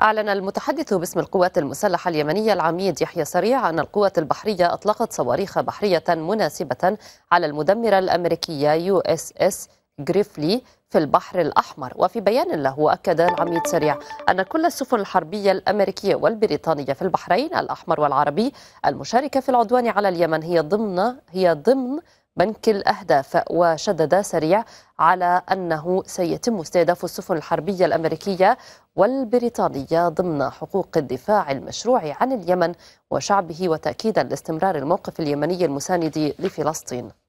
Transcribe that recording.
أعلن المتحدث باسم القوات المسلحة اليمنية العميد يحيى سريع أن القوات البحرية أطلقت صواريخ بحرية مناسبة على المدمرة الأمريكية يو اس اس جريفلي في البحر الأحمر وفي بيان له أكد العميد سريع أن كل السفن الحربية الأمريكية والبريطانية في البحرين الأحمر والعربي المشاركة في العدوان على اليمن هي ضمن هي ضمن بنك الأهداف وشدد سريع على أنه سيتم استهداف السفن الحربية الأمريكية والبريطانية ضمن حقوق الدفاع المشروع عن اليمن وشعبه وتأكيدا لاستمرار الموقف اليمني المساند لفلسطين